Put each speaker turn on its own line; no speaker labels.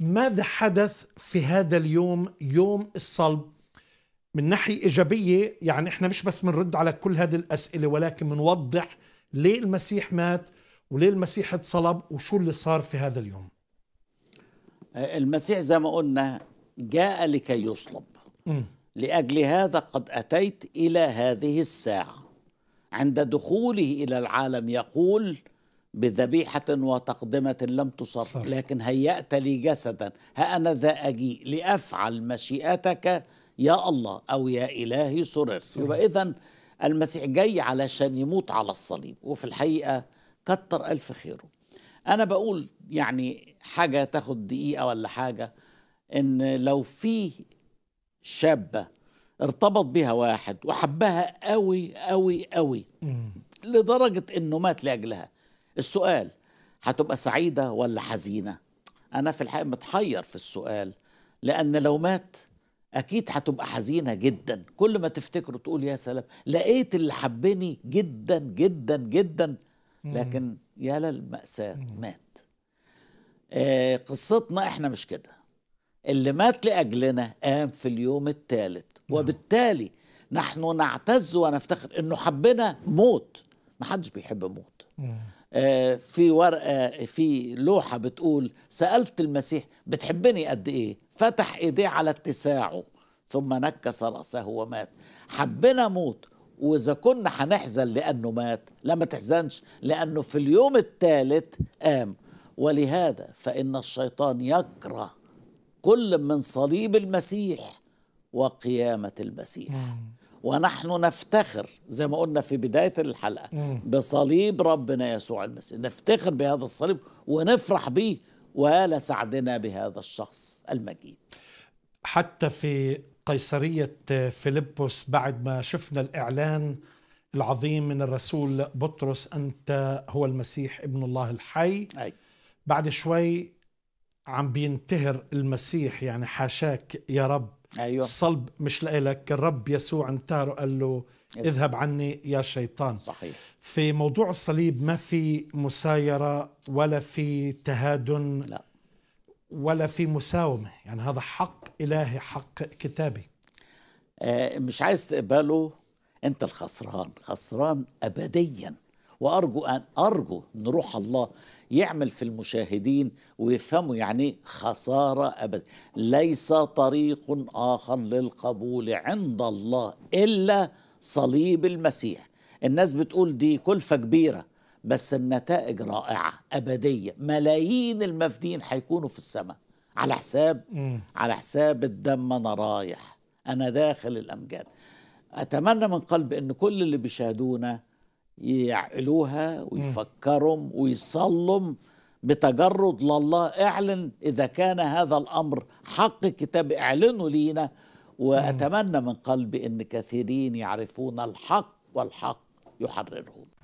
ماذا حدث في هذا اليوم يوم الصلب من ناحية إيجابية يعني إحنا مش بس بنرد على كل هذه الأسئلة ولكن بنوضح ليه المسيح مات وليه المسيح اتصلب وشو اللي صار في هذا اليوم
المسيح زي ما قلنا جاء لكي يصلب م. لأجل هذا قد أتيت إلى هذه الساعة عند دخوله إلى العالم يقول بذبيحة وتقدمة لم تصب صح. لكن هيأت لي جسدا هأنذا ذا أجيء لأفعل مشيئتك يا الله أو يا إلهي سررت يبقى إذا المسيح جاي علشان يموت على الصليب وفي الحقيقة كتر ألف خيره أنا بقول يعني حاجة تاخد دقيقة ولا حاجة إن لو في شابة ارتبط بها واحد وحبها قوي قوي قوي لدرجة إنه مات لأجلها السؤال هتبقى سعيدة ولا حزينة أنا في الحقيقة متحير في السؤال لأن لو مات أكيد هتبقى حزينة جدا كل ما تفتكره تقول يا سلام لقيت اللي حبني جدا جدا جدا لكن يا للمأساة مات آه قصتنا احنا مش كده اللي مات لأجلنا قام في اليوم الثالث وبالتالي نحن نعتز ونفتخر انه حبنا موت محدش بيحب موت آه، في ورقة آه، في لوحة بتقول سألت المسيح بتحبني قد إيه فتح إيديه على اتساعه ثم نكس رأسه ومات حبنا موت وإذا كنا هنحزن لأنه مات لا ما تحزنش لأنه في اليوم الثالث قام ولهذا فإن الشيطان يكره كل من صليب المسيح وقيامة المسيح ونحن نفتخر زي ما قلنا في بداية الحلقة بصليب ربنا يسوع المسيح نفتخر بهذا الصليب ونفرح به وآل سعدنا بهذا الشخص المجيد
حتى في قيصرية فيلبس بعد ما شفنا الإعلان العظيم من الرسول بطرس أنت هو المسيح ابن الله الحي أي. بعد شوي عم بينتهر المسيح يعني حاشاك يا رب أيوة. الصلب مش لإلك الرب يسوع انتهر قال له اذهب عني يا شيطان صحيح في موضوع الصليب ما في مسايرة ولا في تهادن لا. ولا في مساومة يعني هذا حق إلهي حق كتابي
آه، مش عايز تقبله أنت الخسران خسران أبدياً وارجو ان ارجو ان روح الله يعمل في المشاهدين ويفهموا يعني خساره ابدا ليس طريق اخر للقبول عند الله الا صليب المسيح الناس بتقول دي كلفه كبيره بس النتائج رائعه ابديه ملايين المفدين هيكونوا في السماء على حساب م. على حساب الدم انا رايح انا داخل الامجاد اتمنى من قلب ان كل اللي بيشاهدونا يعقلوها ويفكرهم ويصلهم بتجرد لله اعلن إذا كان هذا الأمر حق الكتاب اعلنه لينا وأتمنى من قلبي أن كثيرين يعرفون الحق والحق يحررهم